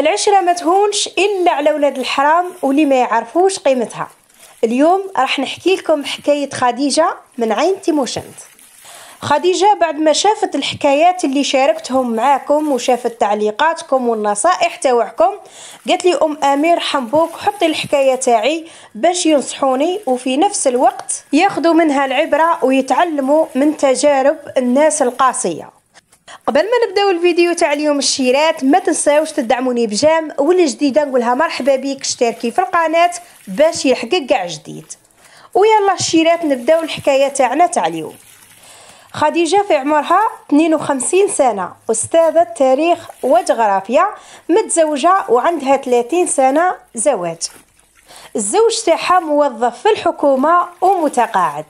العشره ما تهونش الا على ولاد الحرام واللي ما يعرفوش قيمتها اليوم راح نحكي لكم حكايه خديجه من عين تيموشنت خديجه بعد ما شافت الحكايات اللي شاركتهم معاكم وشافت تعليقاتكم والنصائح تاعكم قالت لي ام امير حنبوك حطي الحكايه تاعي باش ينصحوني وفي نفس الوقت ياخذوا منها العبره ويتعلموا من تجارب الناس القاسيه قبل ما نبداو الفيديو تاع اليوم الشيرات ما تنساوش تدعموني بجام واللي جديده نقولها مرحبا بك اشتركي في القناه باش يحقق كاع جديد ويلا الشيرات نبداو الحكايه تاعنا تاع اليوم خديجة في عمرها 52 سنة أستاذة تاريخ وجغرافيا متزوجة وعندها 30 سنة زواج الزوج تاعها موظف في الحكومة ومتقاعد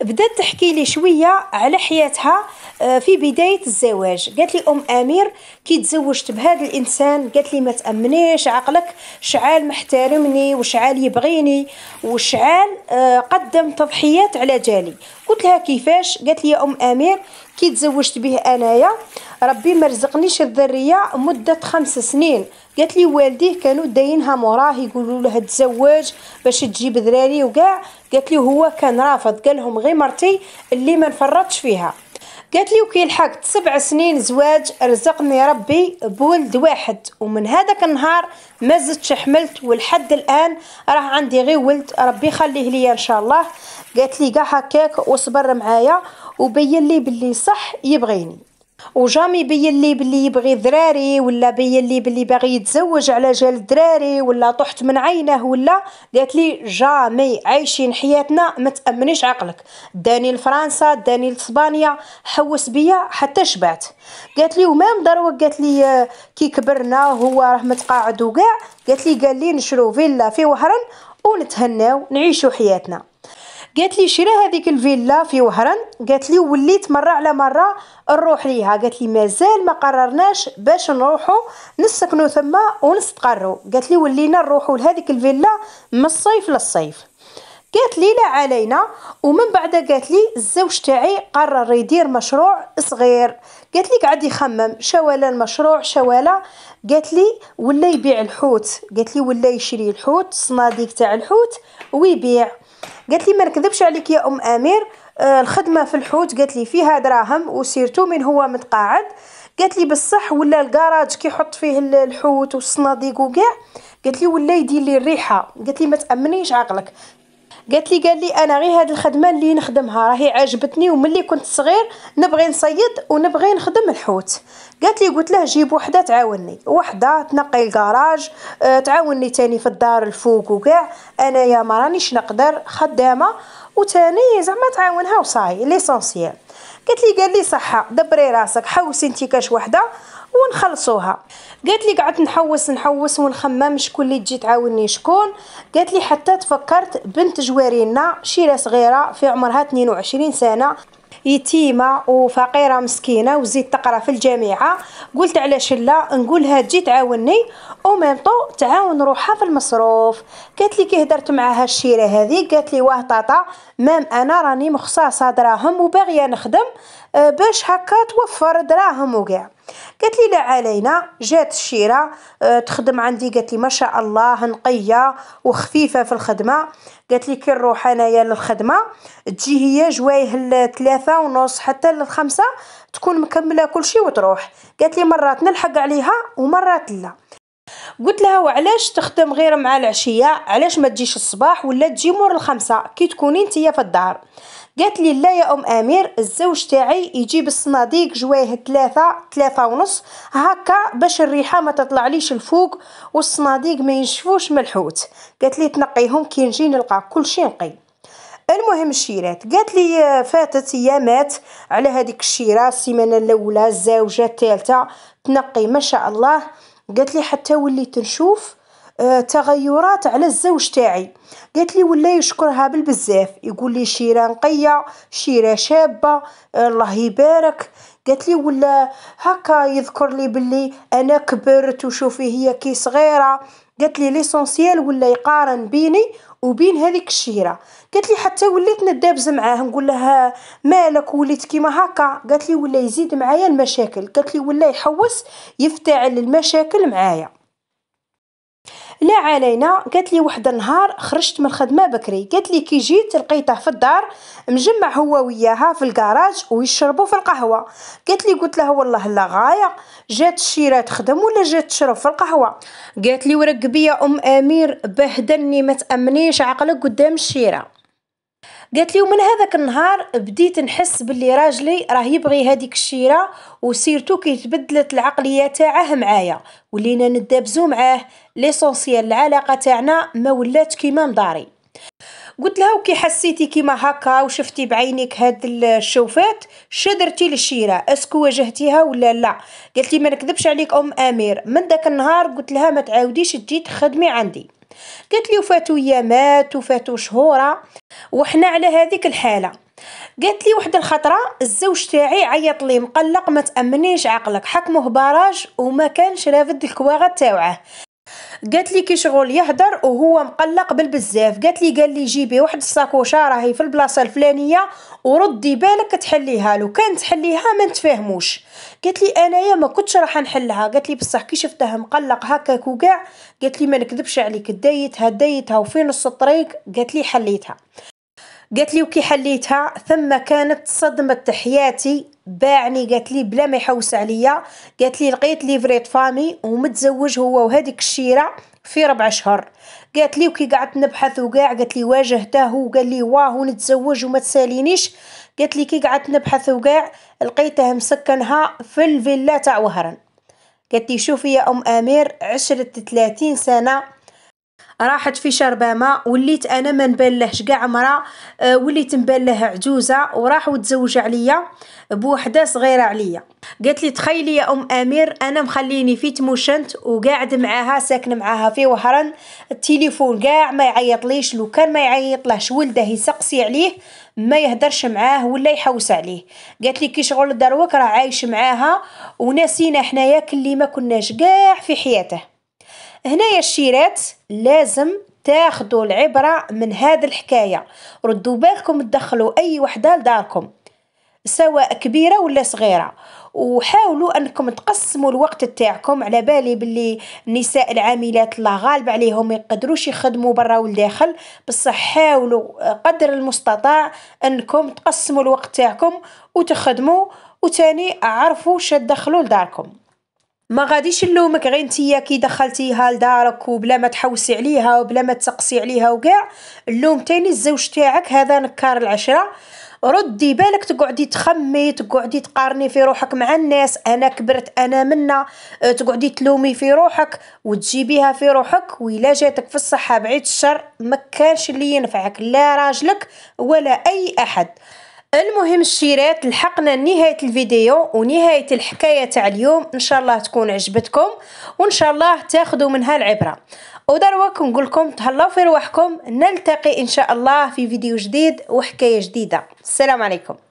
بدات تحكي لي شويه على حياتها آه، في بدايه الزواج قالت لي ام امير كي تزوجت بهذا الانسان قالت لي ما تامنيش عقلك شعال محترمني وشعال يبغيني وشعال آه، قدم تضحيات على جالي قلت لها كيفاش قالت لي ام امير كي تزوجت به انايا ربي ما رزقنيش الذريه مده خمس سنين قالت لي والديه كانوا داينها موراه يقولوا لها تزوج باش تجيب ذراري وكاع قالت لي هو كان رافض قال لهم غير مرتي اللي ما نفرطش فيها قالت لي وكي لحقت سبع سنين زواج رزقني ربي بولد واحد ومن هذاك النهار ما زدتش حملت ولحد الان راه عندي غير ولد ربي خليه ليا ان شاء الله قالت لي كاع هكاك وصبر معايا وبين لي باللي صح يبغيني وجامي بين اللي بلي يبغي دراري ولا بين اللي بلي باغي يتزوج على جال دراري ولا طحت من عينه ولا قالت لي جامي عايشين حياتنا ما تامنيش عقلك داني لفرنسا داني لاسبانيا حوس بيا حتى شبعت قالت لي ومام ضروه قالت لي آه، كي كبرنا هو راه متقاعد وكاع قالت لي قال لي نشرو فيلا في وهران ونتهناو نعيشو حياتنا قالت لي شري هذيك الفيلا في وهران قالت لي وليت مره على مره نروح ليها قالت لي مازال ما قررناش باش نروحوا نسكنوا ثما ونستقروا قالت لي ولينا نروحوا لهذيك الفيلا من الصيف للصيف قالت لي لا علينا ومن بعد قالت لي الزوج تاعي قرر يدير مشروع صغير قالت لي قعد يخمم شوالا المشروع شوالا قالت لي ولا يبيع الحوت قالت لي ولا يشري الحوت الصناديق تاع الحوت ويبيع قالت لي ما نكذبش عليك يا ام امير آه الخدمه في الحوت قالت لي فيها دراهم وسيرتو من هو متقاعد قالت لي بصح ولا الكراج كيحط فيه الحوت والصناديق وكاع قالت لي ولا يدير لي الريحه قالت لي ما تامنيش عقلك قالت لي قال لي انا غير هاد الخدمه اللي نخدمها راهي عجبتني وملي كنت صغير نبغي نصيد ونبغي نخدم الحوت قالت لي قلت له جيب وحده تعاوني وحده تنقي الكراج أه تعاوني تاني في الدار الفوق وكاع انايا ما رانيش نقدر خدامه وتاني زعما تعاونها وصاي ليسونسيال قالت لي قال لي صحه دبري راسك حوسي انت كاش وحده ونخلصوها قالت لي قعدت نحوس نحوس ونخمم شكون اللي تجي تعاوني شكون قالت لي حتى تفكرت بنت جوارينا شيرة صغيرة في عمرها 22 سنة يتيمة وفقيرة مسكينة وزيد تقرا في الجامعة قلت علاش لا نقولها تجي تعاوني وميم طو تعاون روحها في المصروف قالت لي كي هدرت معاها الشيرة هذه قالت لي واه طاطا مام انا راني مخصصة دراهم وباغية نخدم آه، باش هكا توفر دراهم وكاع قالت لي لا علينا جات الشيره آه، تخدم عندي قالت لي ما شاء الله نقيه وخفيفه في الخدمه قالت لي كي نروح انايا للخدمه تجي هي جوايه الثلاثه ونص حتى للخمسه تكون مكمله كل شيء وتروح قالت لي مرات نلحق عليها ومرات لا قلت لها وعلاش تخدم غير مع العشيه علاش ما تجيش الصباح ولا تجي مور الخمسة كي تكوني نتيا في الدار قالت لي لا يا ام امير الزوج تاعي يجيب الصناديق جوايه ثلاثة ثلاثة ونص هكا باش الريحة ما تطلعليش الفوق والصناديق ما ينشفوش الحوت قالت لي تنقيهم كي نجي نلقى كل شيء نقي المهم الشيرات قالت لي فاتت ايامات على هذيك الشيره السيمانه الاولى الزوجه الثالثه تنقي ما شاء الله قالت لي حتى وليت نشوف آه، تغيرات على الزوج تاعي قالت لي ولا يشكرها بالبزاف يقول لي شيره نقيه شيره شابه آه، الله يبارك قالت لي ولا هكا يذكر لي باللي انا كبرت وشوفي هي كي صغيره قالت لي ليسونسيال ولا يقارن بيني وبين هذيك الشيره قالت لي حتى وليت ندابز معاه نقول لها مالك وليت كيما هكا قالت لي ولا يزيد معايا المشاكل قالت لي ولا يحوس يفتعل المشاكل معايا لا علينا قالت لي واحد النهار خرجت من الخدمه بكري قالت لي كي جيت لقيته في الدار مجمع هو وياها في الكراج ويشربوا في القهوه قالت لي قلت لها والله لا غايه جات الشيره تخدم ولا جات تشرب في القهوه قالت لي ورقبي يا ام امير بهدلني ما تامنيش عقلك قدام الشيره قالت لي ومن هذاك النهار بديت نحس باللي راجلي راه يبغي هذيك الشيره وسيرتو كي تبدلت العقليه تاعه معايا ولينا ندابزو معاه ليسونسيال العلاقه تاعنا ما ولات كيما مداري قلت لها وكي حسيتي كيما هكا وشفتي بعينك هاد الشوفات شدرتي للشيره اسكو واجهتيها ولا لا قلت لي ما نكذبش عليك ام امير من داك النهار قلت لها ما تعاوديش تجي تخدمي عندي قالت لي وفاتوا ايامات وفاتوا شهور وحنا على هذيك الحاله قالت لي واحد الخطره الزوج تاعي عيط لي مقلق ما تامنيش عقلك حكمه باراج وما كانش رافد الكواغه تاوعه قالت لي كي شغل يهدر وهو مقلق بالبزاف قالت لي قال لي جيبي واحد الساكوشه راهي في البلاصه الفلانيه وردي بالك تحليها لو كان تحليها ما نتفاهموش قالت لي انايا ما كنتش راح نحلها قالت لي بصح كي شفتها مقلق هكاك وكاع قالت لي ما نكذبش عليك دايتها دايتها وفين نص الطريق قالت لي حليتها قالت لي وكي حليتها ثم كانت صدمة حياتي باعني قالت لي بلا ما يحوس عليا قالت لي لقيت لي فريت فامي ومتزوج هو وهذيك الشيره في ربع شهر قالت لي وكي قعدت نبحث وكاع قالت لي واجهته وقال لي واه ونتزوج وما تسالينيش قالت لي كي قعدت نبحث وكاع لقيته مسكنها في الفيلا تاع وهران قالت لي شوفي يا ام امير عشرة 30 سنه راحت في شربامة وليت انا ما نبالهش كاع مرا آه، وليت نباله عجوزه وراح وتزوج عليا بوحده صغيره عليا قالت لي تخيلي يا ام امير انا مخليني في تموشنت وقاعد معاها ساكن معاها في وهران التليفون كاع ما يعيطليش لو كان ما يعيطلهش ولده يسقسي عليه ما يهدرش معاه ولا يحوس عليه قالت لي كي شغل دروك راه عايش معاها وناسينا حنايا كل ما كناش كاع في حياته هنايا الشيرات لازم تاخدوا العبرة من هاد الحكاية ردوا بالكم تدخلوا أي وحدة لداركم سواء كبيرة ولا صغيرة وحاولوا انكم تقسموا الوقت تاعكم على بالي باللي النساء العاملات الله غالب عليهم يقدروش يخدموا برا والداخل بصح حاولوا قدر المستطاع انكم تقسموا الوقت تاعكم وتخدموا وتاني عرفوا شا تدخلوا لداركم ما غاديش نلومك غير نتيا كي دخلتيها لدارك وبلا ما تحوسي عليها وبلا ما تسقسي عليها وكاع اللوم تاني الزوج تاعك هذا نكار العشره ردي بالك تقعدي تخمي تقعدي تقارني في روحك مع الناس انا كبرت انا منا أه، تقعدي تلومي في روحك وتجيبيها في روحك ويلا جاتك في الصحه بعيد الشر ما كانش اللي ينفعك لا راجلك ولا اي احد المهم الشيرات لحقنا نهايه الفيديو ونهايه الحكايه تاع اليوم ان شاء الله تكون عجبتكم وان شاء الله تاخذوا منها العبره ودروك نقولكم تهلاو في رواحكم نلتقي ان شاء الله في فيديو جديد وحكايه جديده السلام عليكم